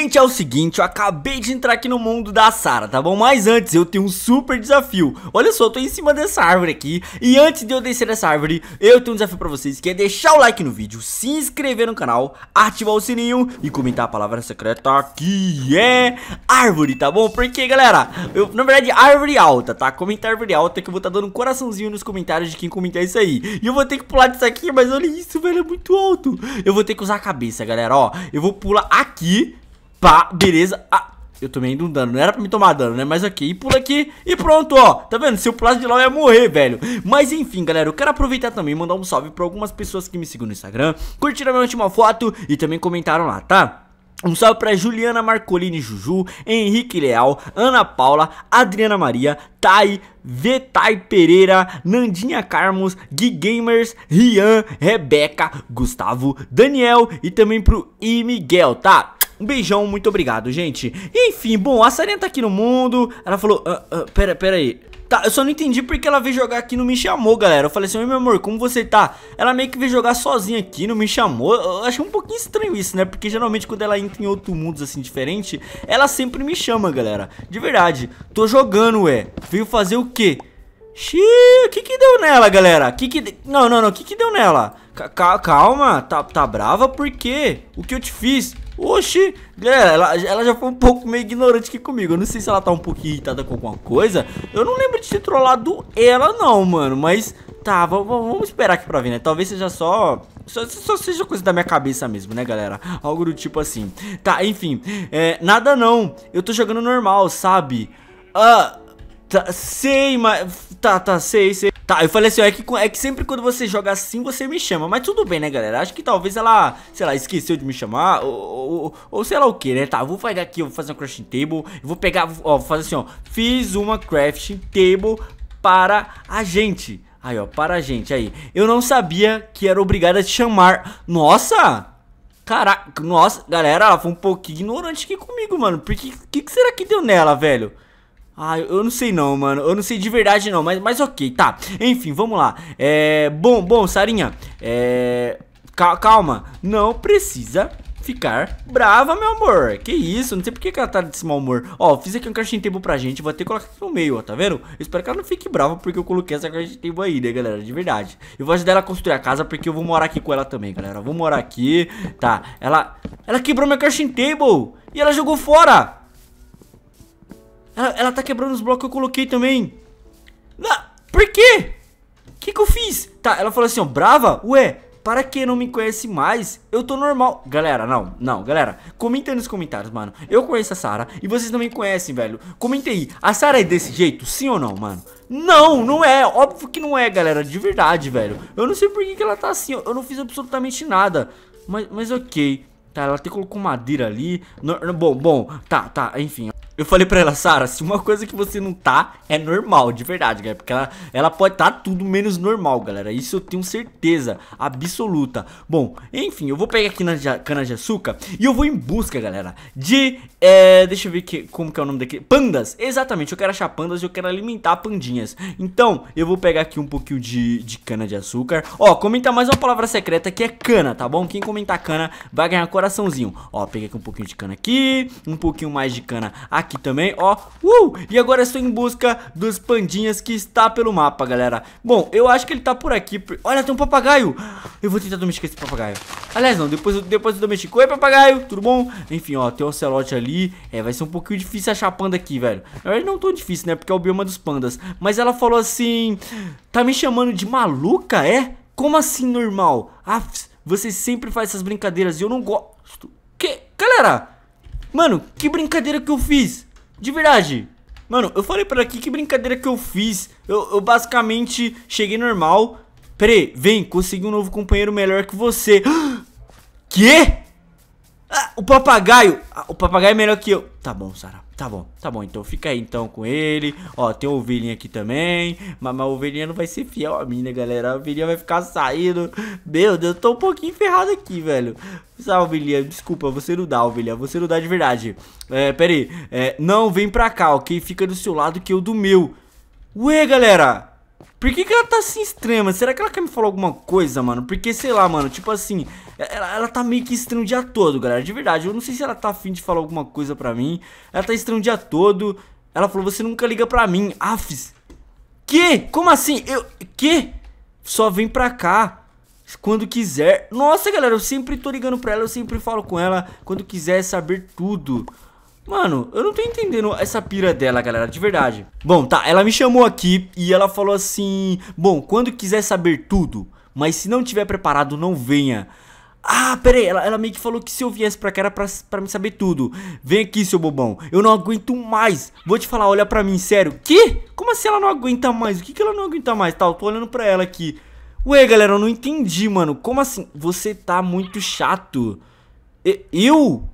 Gente, é o seguinte, eu acabei de entrar aqui no mundo da Sara, tá bom? Mas antes eu tenho um super desafio. Olha só, eu tô em cima dessa árvore aqui. E antes de eu descer dessa árvore, eu tenho um desafio pra vocês, que é deixar o like no vídeo, se inscrever no canal, ativar o sininho e comentar a palavra secreta que é árvore, tá bom? Porque, galera, eu, na verdade, árvore alta, tá? Comentar árvore alta que eu vou estar tá dando um coraçãozinho nos comentários de quem comentar isso aí. E eu vou ter que pular disso aqui, mas olha isso, velho, é muito alto. Eu vou ter que usar a cabeça, galera, ó. Eu vou pular aqui Pá, beleza. Ah, eu tomei um dano. Não era pra me tomar dano, né? Mas ok, e pula aqui e pronto, ó. Tá vendo? Se eu pular de lá, eu ia morrer, velho. Mas enfim, galera, eu quero aproveitar também e mandar um salve pra algumas pessoas que me seguem no Instagram, curtiram a minha última foto e também comentaram lá, tá? Um salve para Juliana Marcolini Juju, Henrique Leal, Ana Paula, Adriana Maria, Tai, Vetai Pereira, Nandinha Carmos, Gui Gamers, Rian, Rebeca, Gustavo, Daniel e também pro I Miguel, tá? Um beijão, muito obrigado, gente. Enfim, bom, a Serena tá aqui no mundo. Ela falou, uh, uh, pera, pera aí. Tá, eu só não entendi porque ela veio jogar aqui e não me chamou, galera. Eu falei assim, meu amor, como você tá? Ela meio que veio jogar sozinha aqui, não me chamou. Eu achei um pouquinho estranho isso, né? Porque geralmente quando ela entra em outro mundo, assim, diferente, ela sempre me chama, galera. De verdade. Tô jogando, ué. Veio fazer o quê? Xiii, o que que deu nela, galera? Que que... Não, não, não, o que que deu nela? C calma, tá, tá brava por quê? O que eu te fiz? Oxi, galera, ela, ela, já foi um pouco meio ignorante aqui comigo. Eu não sei se ela tá um pouquinho irritada com alguma coisa. Eu não lembro de ter trollado ela, não, mano. Mas tá, vamos esperar aqui pra ver, né? Talvez seja só, só. Só, seja coisa da minha cabeça mesmo, né, galera? Algo do tipo assim. Tá, enfim. É, nada não. Eu tô jogando normal, sabe? Ah. Uh, Tá, sei, mas... Tá, tá, sei, sei. Tá, eu falei assim, ó, é que, é que sempre quando você joga assim, você me chama. Mas tudo bem, né, galera? Acho que talvez ela, sei lá, esqueceu de me chamar, ou, ou, ou sei lá o que, né? Tá, eu vou pegar aqui, eu vou fazer uma crafting table, vou pegar, ó, vou fazer assim, ó. Fiz uma crafting table para a gente. Aí, ó, para a gente, aí. Eu não sabia que era obrigada a te chamar. Nossa! Caraca, nossa, galera, ela foi um pouquinho ignorante aqui comigo, mano. Por que, que será que deu nela, velho? Ah, eu não sei não, mano. Eu não sei de verdade não, mas, mas ok, tá. Enfim, vamos lá. É. Bom, bom, Sarinha. É. Calma, não precisa ficar brava, meu amor. Que isso, não sei por que ela tá desse mau humor. Ó, fiz aqui um caixinha de tempo pra gente, vou até colocar aqui no meio, ó, tá vendo? Eu espero que ela não fique brava porque eu coloquei essa caixinha de tempo aí, né, galera, de verdade. Eu vou ajudar ela a construir a casa porque eu vou morar aqui com ela também, galera. Eu vou morar aqui, tá, ela... Ela quebrou minha caixa de table e ela jogou fora. Ela, ela tá quebrando os blocos que eu coloquei também. Não, por quê? O que que eu fiz? Tá, ela falou assim, ó, brava? Ué, para quem não me conhece mais, eu tô normal. Galera, não, não, galera, comenta nos comentários, mano. Eu conheço a Sara e vocês também conhecem, velho. Comenta aí, a Sara é desse jeito, sim ou não, mano? Não, não é, óbvio que não é, galera, de verdade, velho. Eu não sei por que, que ela tá assim, eu não fiz absolutamente nada. Mas, mas ok, tá, ela até colocou madeira ali. No, bom, bom, tá, tá, enfim. Eu falei pra ela, Sara, se uma coisa que você não tá, é normal, de verdade, galera. Porque ela, ela pode tá tudo menos normal, galera. Isso eu tenho certeza absoluta. Bom, enfim, eu vou pegar aqui na cana de açúcar e eu vou em busca, galera, de... É, deixa eu ver que, como que é o nome daquele... Pandas, exatamente. Eu quero achar pandas e eu quero alimentar pandinhas. Então, eu vou pegar aqui um pouquinho de, de cana de açúcar. Ó, comenta mais uma palavra secreta que é cana, tá bom? Quem comentar cana vai ganhar coraçãozinho. Ó, peguei aqui um pouquinho de cana aqui, um pouquinho mais de cana aqui aqui também, ó uh! E agora estou em busca dos pandinhas que está pelo mapa, galera Bom, eu acho que ele está por aqui Olha, tem um papagaio Eu vou tentar domesticar esse papagaio Aliás, não, depois, depois eu domestico Oi, papagaio, tudo bom? Enfim, ó, tem um ocelote ali É, vai ser um pouquinho difícil achar a panda aqui, velho Na verdade, não tão difícil, né? Porque é o bioma dos pandas Mas ela falou assim Tá me chamando de maluca, é? Como assim, normal? Ah, você sempre faz essas brincadeiras e eu não gosto. Que? Galera! Mano, que brincadeira que eu fiz? De verdade. Mano, eu falei pra aqui que brincadeira que eu fiz. Eu, eu basicamente cheguei normal. Pera aí, vem, consegui um novo companheiro melhor que você. Quê? Ah, o papagaio. Ah, o papagaio é melhor que eu. Tá bom, Sara. Tá bom, tá bom. Então fica aí então com ele. Ó, tem ovelhinha aqui também. Mas, mas a ovelhinha não vai ser fiel a mim, né, galera? A ovelhinha vai ficar saindo. Meu Deus, eu tô um pouquinho ferrado aqui, velho. Essa ovelhinha, desculpa, você não dá, ovelhinha. Você não dá de verdade. É, pera aí. É, não, vem pra cá, ok? Fica do seu lado que eu do meu. Ué, galera. Por que, que ela tá assim extrema? Será que ela quer me falar alguma coisa, mano? Porque, sei lá, mano, tipo assim, ela, ela tá meio que estranha o dia todo, galera. De verdade, eu não sei se ela tá afim de falar alguma coisa pra mim. Ela tá estranha o dia todo. Ela falou, você nunca liga pra mim. Afs. Que? Como assim? Eu. Que? Só vem pra cá quando quiser. Nossa, galera, eu sempre tô ligando pra ela, eu sempre falo com ela quando quiser saber tudo. Mano, eu não tô entendendo essa pira dela, galera, de verdade. Bom, tá, ela me chamou aqui e ela falou assim... Bom, quando quiser saber tudo, mas se não tiver preparado, não venha. Ah, peraí, ela, ela meio que falou que se eu viesse pra cá era pra, pra me saber tudo. Vem aqui, seu bobão, eu não aguento mais. Vou te falar, olha pra mim, sério. Que? Como assim ela não aguenta mais? O que que ela não aguenta mais? Tá, eu tô olhando pra ela aqui. Ué, galera, eu não entendi, mano. Como assim? Você tá muito chato. Eu?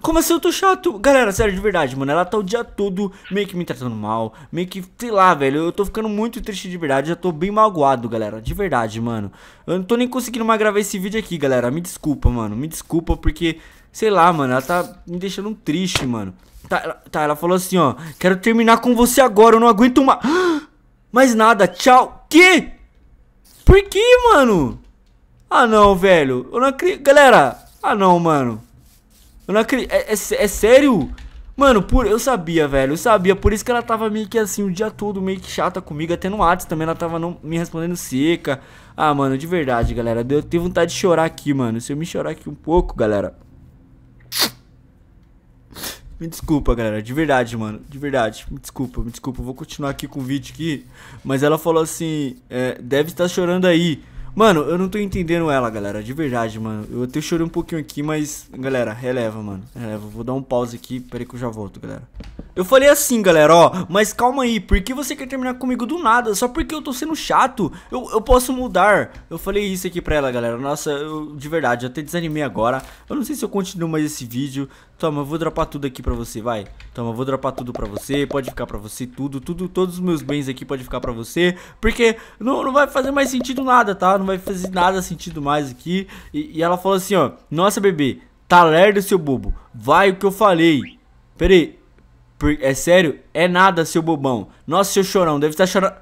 Como assim eu tô chato? Galera, sério, de verdade, mano. Ela tá o dia todo meio que me tratando mal. Meio que, sei lá, velho. Eu tô ficando muito triste de verdade. Já tô bem magoado, galera. De verdade, mano. Eu não tô nem conseguindo mais gravar esse vídeo aqui, galera. Me desculpa, mano. Me desculpa porque, sei lá, mano. Ela tá me deixando triste, mano. Tá, ela, tá, ela falou assim, ó. Quero terminar com você agora. Eu não aguento mais. Mais nada. Tchau. Que? Por que, mano? Ah, não, velho. Eu não acredito. Galera. Ah, não, mano. Eu não acredito. É, é, é, sério? Mano, por, eu sabia, velho. Eu sabia. Por isso que ela tava meio que assim o dia todo, meio que chata comigo. Até no WhatsApp também ela tava não, me respondendo seca. Ah, mano, de verdade, galera. Eu tenho vontade de chorar aqui, mano. Se eu me chorar aqui um pouco, galera. Me desculpa, galera, de verdade, mano, de verdade, me desculpa, me desculpa, vou continuar aqui com o vídeo aqui, mas ela falou assim, é, deve estar chorando aí, Mano, eu não tô entendendo ela, galera, de verdade, mano. Eu até chorei um pouquinho aqui, mas, galera, releva, mano. Releva, vou dar um pause aqui, peraí que eu já volto, galera. Eu falei assim, galera, ó, mas calma aí, por que você quer terminar comigo do nada? Só porque eu tô sendo chato, eu, eu posso mudar. Eu falei isso aqui pra ela, galera, nossa, eu, de verdade, eu até desanimei agora. Eu não sei se eu continuo mais esse vídeo. Toma, eu vou dropar tudo aqui pra você, vai. Toma, eu vou dropar tudo pra você, pode ficar pra você, tudo, tudo, todos os meus bens aqui pode ficar pra você. Porque não, não vai fazer mais sentido nada, tá? Não vai fazer nada sentido mais aqui. E, e ela falou assim, ó, nossa, bebê, tá lerdo, seu bobo, vai o que eu falei. Pera aí, é sério? É nada, seu bobão. Nossa, seu chorão, deve estar tá chorando.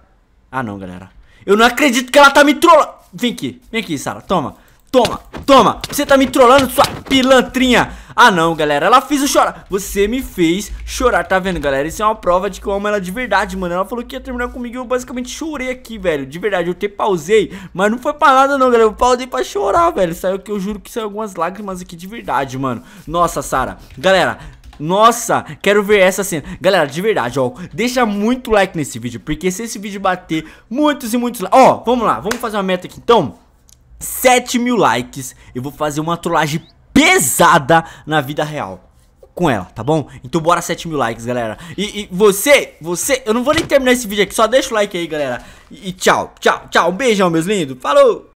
Ah, não, galera. Eu não acredito que ela tá me trollando. Vem aqui, vem aqui, Sara. Toma, toma, toma. Você tá me trollando, sua pilantrinha. Ah, não, galera. Ela fez eu chorar. Você me fez chorar, tá vendo, galera? Isso é uma prova de que eu amo ela de verdade, mano. Ela falou que ia terminar comigo e eu basicamente chorei aqui, velho. De verdade, eu te pausei. Mas não foi pra nada, não, galera. Eu pausei pra chorar, velho. Saiu que eu juro que saiu algumas lágrimas aqui de verdade, mano. Nossa, Sara. Galera, nossa, quero ver essa cena. Galera, de verdade, ó, deixa muito like nesse vídeo, porque se esse vídeo bater muitos e muitos... Ó, vamos lá, vamos fazer uma meta aqui, então... 7 mil likes, eu vou fazer uma trollagem pesada na vida real com ela, tá bom? Então bora 7 mil likes, galera. E, e, você, você, eu não vou nem terminar esse vídeo aqui, só deixa o like aí, galera. E, e tchau, tchau, tchau. Um beijão, meus lindos. Falou!